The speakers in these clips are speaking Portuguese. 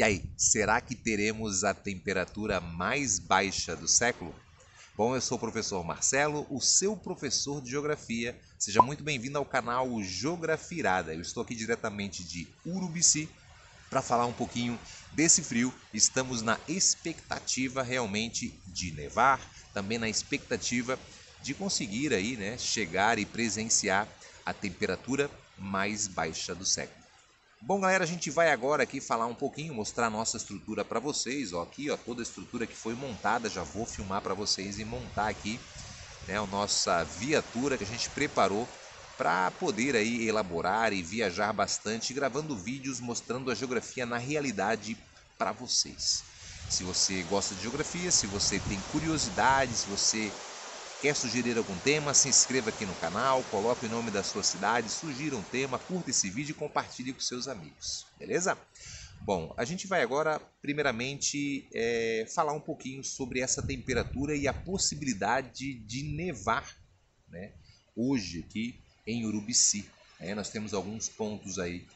E aí, será que teremos a temperatura mais baixa do século? Bom, eu sou o professor Marcelo, o seu professor de Geografia. Seja muito bem-vindo ao canal Geografirada. Eu estou aqui diretamente de Urubici para falar um pouquinho desse frio. Estamos na expectativa realmente de nevar, também na expectativa de conseguir aí, né, chegar e presenciar a temperatura mais baixa do século. Bom, galera, a gente vai agora aqui falar um pouquinho, mostrar a nossa estrutura para vocês. Ó, aqui, ó, toda a estrutura que foi montada, já vou filmar para vocês e montar aqui né, a nossa viatura que a gente preparou para poder aí elaborar e viajar bastante, gravando vídeos mostrando a geografia na realidade para vocês. Se você gosta de geografia, se você tem curiosidade, se você Quer sugerir algum tema? Se inscreva aqui no canal, coloque o nome da sua cidade, sugira um tema, curta esse vídeo e compartilhe com seus amigos, beleza? Bom, a gente vai agora, primeiramente, é, falar um pouquinho sobre essa temperatura e a possibilidade de nevar, né? Hoje aqui em Urubici, é, nós temos alguns pontos aí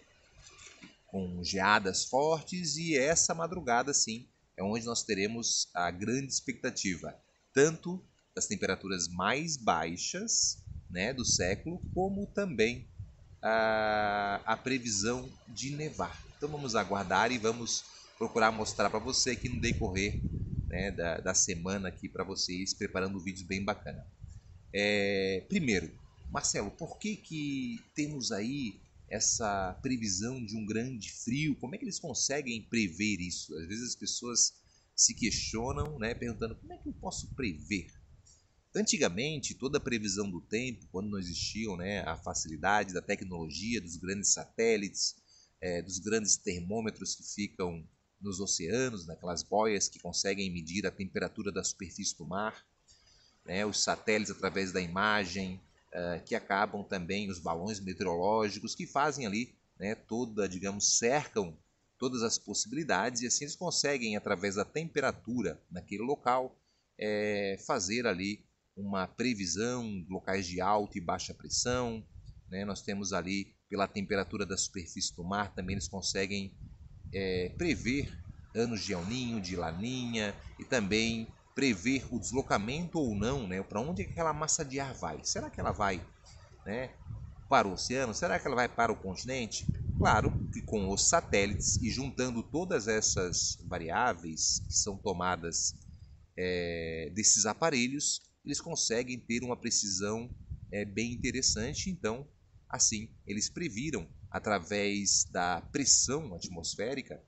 com geadas fortes e essa madrugada sim é onde nós teremos a grande expectativa, tanto das temperaturas mais baixas né, do século, como também a, a previsão de nevar. Então vamos aguardar e vamos procurar mostrar para você aqui no decorrer né, da, da semana aqui para vocês, preparando um vídeo bem bacana. É, primeiro, Marcelo, por que, que temos aí essa previsão de um grande frio? Como é que eles conseguem prever isso? Às vezes as pessoas se questionam, né, perguntando como é que eu posso prever Antigamente, toda a previsão do tempo, quando não existiam né, a facilidade da tecnologia, dos grandes satélites, é, dos grandes termômetros que ficam nos oceanos, naquelas boias que conseguem medir a temperatura da superfície do mar, né, os satélites através da imagem, é, que acabam também os balões meteorológicos que fazem ali né, toda, digamos, cercam todas as possibilidades e assim eles conseguem, através da temperatura naquele local, é, fazer ali uma previsão, locais de alta e baixa pressão. Né? Nós temos ali, pela temperatura da superfície do mar, também eles conseguem é, prever anos de El Ninho, de Laninha e também prever o deslocamento ou não, né? para onde é aquela massa de ar vai. Será que ela vai né, para o oceano? Será que ela vai para o continente? Claro que com os satélites e juntando todas essas variáveis que são tomadas é, desses aparelhos, eles conseguem ter uma precisão é, bem interessante. Então, assim, eles previram, através da pressão atmosférica,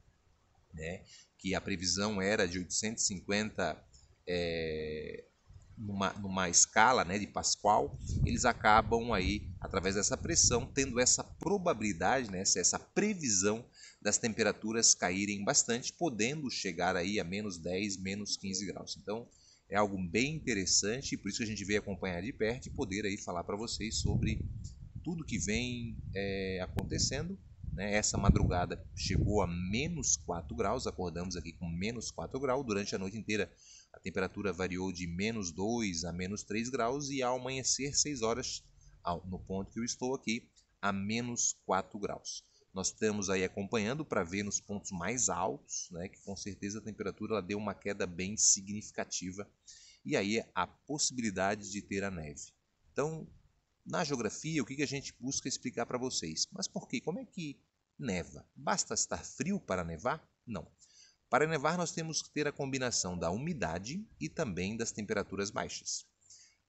né, que a previsão era de 850 é, numa, numa escala né, de Pascal, eles acabam aí, através dessa pressão, tendo essa probabilidade, né, essa previsão das temperaturas caírem bastante, podendo chegar aí a menos 10, menos 15 graus. Então, é algo bem interessante, por isso que a gente veio acompanhar de perto e poder aí falar para vocês sobre tudo que vem é, acontecendo. Né? Essa madrugada chegou a menos 4 graus, acordamos aqui com menos 4 graus. Durante a noite inteira a temperatura variou de menos 2 a menos 3 graus e ao amanhecer 6 horas, no ponto que eu estou aqui, a menos 4 graus. Nós estamos aí acompanhando para ver nos pontos mais altos, né, que com certeza a temperatura ela deu uma queda bem significativa e aí a possibilidade de ter a neve. Então, na geografia, o que, que a gente busca explicar para vocês? Mas por quê? Como é que neva? Basta estar frio para nevar? Não. Para nevar, nós temos que ter a combinação da umidade e também das temperaturas baixas.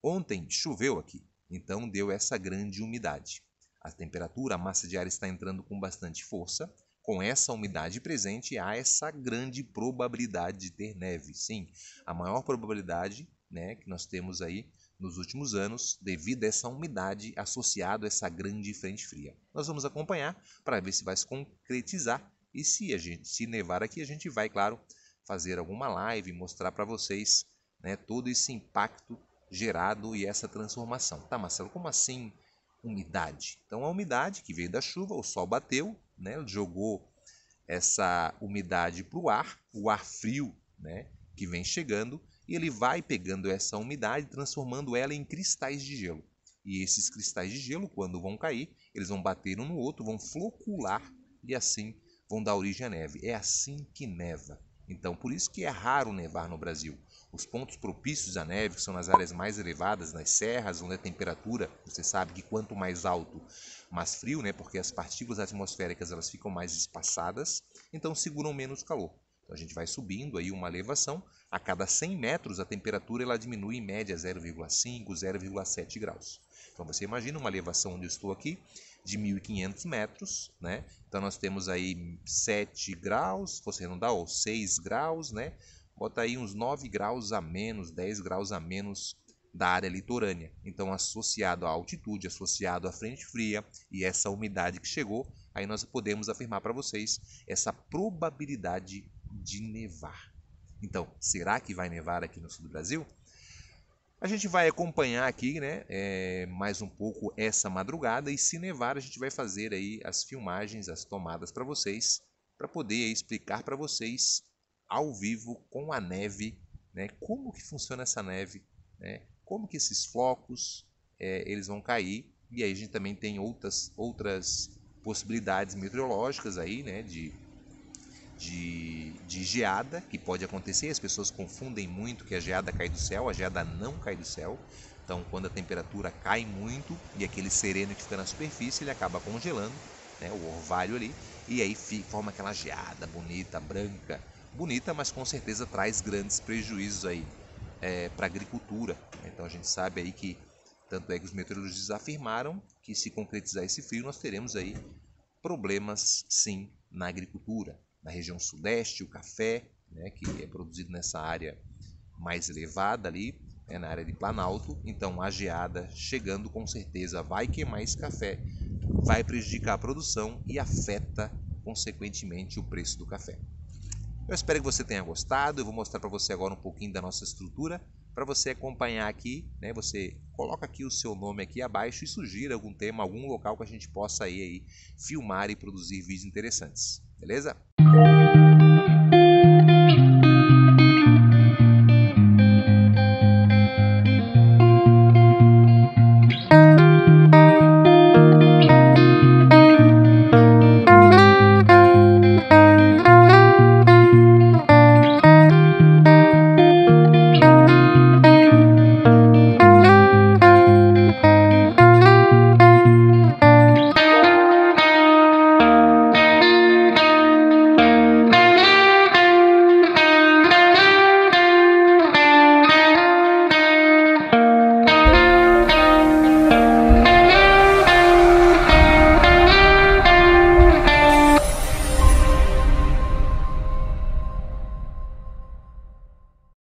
Ontem choveu aqui, então deu essa grande umidade. A temperatura, a massa de ar está entrando com bastante força. Com essa umidade presente, há essa grande probabilidade de ter neve. Sim, a maior probabilidade né, que nós temos aí nos últimos anos devido a essa umidade associada a essa grande frente fria. Nós vamos acompanhar para ver se vai se concretizar e se a gente se nevar aqui, a gente vai, claro, fazer alguma live, mostrar para vocês né, todo esse impacto gerado e essa transformação. Tá, Marcelo, como assim umidade. Então a umidade que veio da chuva, o sol bateu, né, jogou essa umidade para o ar, o ar frio né, que vem chegando, e ele vai pegando essa umidade, transformando ela em cristais de gelo. E esses cristais de gelo, quando vão cair, eles vão bater um no outro, vão flocular e assim vão dar origem à neve. É assim que neva. Então, por isso que é raro nevar no Brasil. Os pontos propícios à neve, que são nas áreas mais elevadas, nas serras, onde a temperatura, você sabe que quanto mais alto, mais frio, né? Porque as partículas atmosféricas elas ficam mais espaçadas, então seguram menos calor. Então a gente vai subindo aí uma elevação, a cada 100 metros a temperatura ela diminui em média 0,5, 0,7 graus. Então você imagina uma elevação onde eu estou aqui, de 1500 metros, né? Então nós temos aí 7 graus, se fosse arredondar, ou 6 graus, né? bota aí uns 9 graus a menos, 10 graus a menos da área litorânea. Então, associado à altitude, associado à frente fria e essa umidade que chegou, aí nós podemos afirmar para vocês essa probabilidade de nevar. Então, será que vai nevar aqui no sul do Brasil? A gente vai acompanhar aqui, né, é, mais um pouco essa madrugada e se nevar a gente vai fazer aí as filmagens, as tomadas para vocês, para poder explicar para vocês ao vivo com a neve, né? Como que funciona essa neve, né? Como que esses flocos é, eles vão cair? E aí a gente também tem outras outras possibilidades meteorológicas aí, né? De de, de geada que pode acontecer. As pessoas confundem muito que a geada cai do céu, a geada não cai do céu. Então, quando a temperatura cai muito e aquele sereno que fica na superfície, ele acaba congelando, né, o orvalho ali, e aí forma aquela geada bonita, branca, bonita, mas com certeza traz grandes prejuízos aí é, para a agricultura. Então a gente sabe aí que tanto é que os meteorologistas afirmaram que se concretizar esse frio nós teremos aí problemas sim na agricultura, na região sudeste, o café, né, que é produzido nessa área mais elevada ali, é na área de Planalto. Então a geada chegando com certeza vai queimar esse café, vai prejudicar a produção e afeta consequentemente o preço do café. Eu espero que você tenha gostado. Eu vou mostrar para você agora um pouquinho da nossa estrutura para você acompanhar aqui, né? Você coloca aqui o seu nome aqui abaixo e sugira algum tema, algum local que a gente possa ir aí filmar e produzir vídeos interessantes. Beleza?